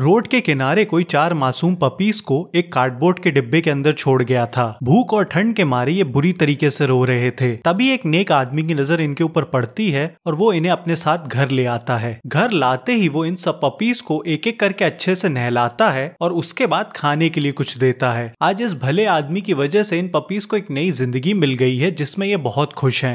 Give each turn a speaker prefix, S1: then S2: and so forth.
S1: road के किनारे कोई चार मासूम पपीस को एक कार्डबोर्ड के डिब्बे के अंदर छोड़ गया था भूख और ठंड के मारे ये बुरी तरीके से रो रहे थे तभी एक नेक आदमी की नजर इनके ऊपर पड़ती है और वो इन्हें अपने साथ घर ले आता है घर लाते ही वो इन सब पपीस को एक एक करके अच्छे से नहलाता है और उसके बाद खाने के लिए कुछ देता है आज इस भले आदमी की वजह से इन पपीस को एक नई जिंदगी मिल गई है जिसमे ये बहुत खुश है